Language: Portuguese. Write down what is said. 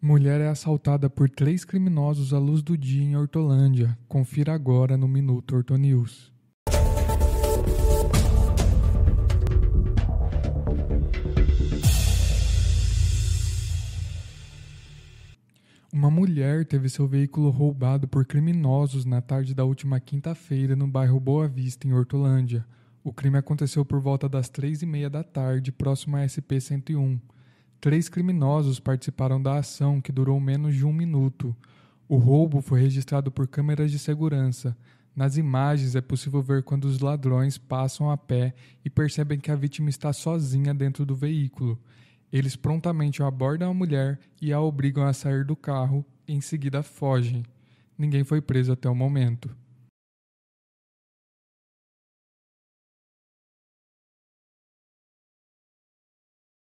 Mulher é assaltada por três criminosos à luz do dia em Hortolândia. Confira agora no Minuto Horto News. Uma mulher teve seu veículo roubado por criminosos na tarde da última quinta-feira no bairro Boa Vista, em Hortolândia. O crime aconteceu por volta das três e meia da tarde, próximo à SP-101. Três criminosos participaram da ação, que durou menos de um minuto. O roubo foi registrado por câmeras de segurança. Nas imagens é possível ver quando os ladrões passam a pé e percebem que a vítima está sozinha dentro do veículo. Eles prontamente abordam a mulher e a obrigam a sair do carro, em seguida fogem. Ninguém foi preso até o momento.